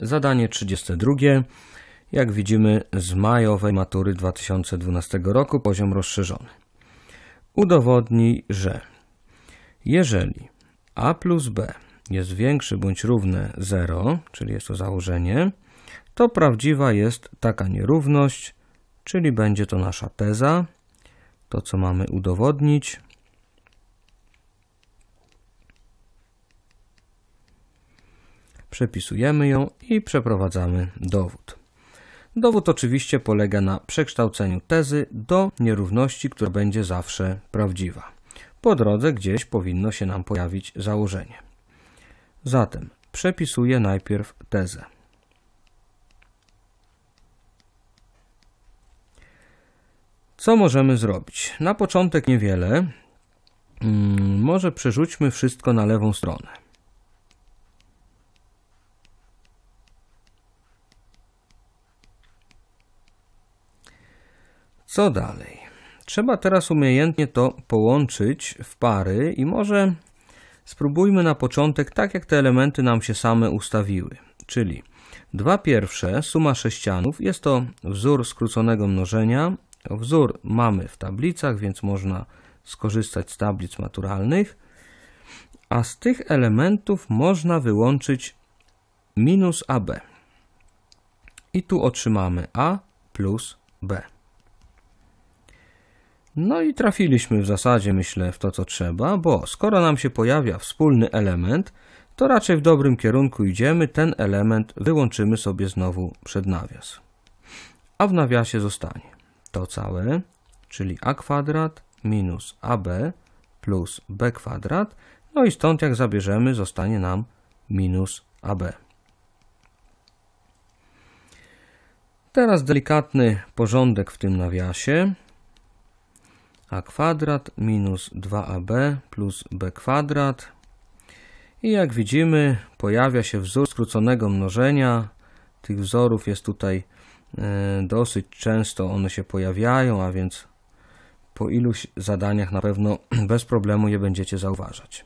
Zadanie 32. Jak widzimy z majowej matury 2012 roku, poziom rozszerzony. Udowodnij, że jeżeli a plus b jest większy bądź równe 0, czyli jest to założenie, to prawdziwa jest taka nierówność, czyli będzie to nasza teza, to co mamy udowodnić, Przepisujemy ją i przeprowadzamy dowód. Dowód oczywiście polega na przekształceniu tezy do nierówności, która będzie zawsze prawdziwa. Po drodze gdzieś powinno się nam pojawić założenie. Zatem przepisuję najpierw tezę. Co możemy zrobić? Na początek niewiele. Mm, może przerzućmy wszystko na lewą stronę. Co dalej? Trzeba teraz umiejętnie to połączyć w pary i może spróbujmy na początek tak, jak te elementy nam się same ustawiły. Czyli dwa pierwsze, suma sześcianów, jest to wzór skróconego mnożenia. Wzór mamy w tablicach, więc można skorzystać z tablic maturalnych. A z tych elementów można wyłączyć minus AB. I tu otrzymamy A plus B. No i trafiliśmy w zasadzie, myślę, w to co trzeba, bo skoro nam się pojawia wspólny element, to raczej w dobrym kierunku idziemy, ten element wyłączymy sobie znowu przed nawias. A w nawiasie zostanie to całe, czyli a kwadrat minus ab plus b kwadrat, no i stąd jak zabierzemy zostanie nam minus ab. Teraz delikatny porządek w tym nawiasie a kwadrat minus 2ab plus b kwadrat. I jak widzimy pojawia się wzór skróconego mnożenia. Tych wzorów jest tutaj e, dosyć często one się pojawiają, a więc po iluś zadaniach na pewno bez problemu je będziecie zauważać.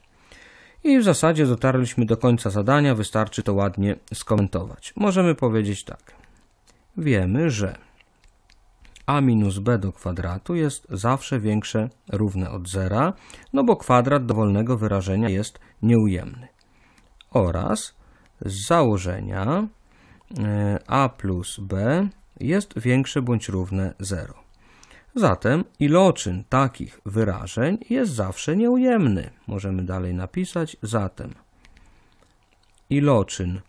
I w zasadzie dotarliśmy do końca zadania, wystarczy to ładnie skomentować. Możemy powiedzieć tak. Wiemy, że a minus b do kwadratu jest zawsze większe równe od zera, no bo kwadrat dowolnego wyrażenia jest nieujemny. Oraz z założenia e, a plus b jest większe bądź równe 0. Zatem iloczyn takich wyrażeń jest zawsze nieujemny. Możemy dalej napisać zatem iloczyn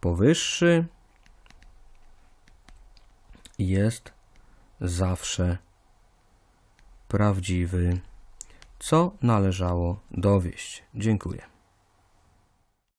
powyższy jest zawsze prawdziwy, co należało dowieść. Dziękuję.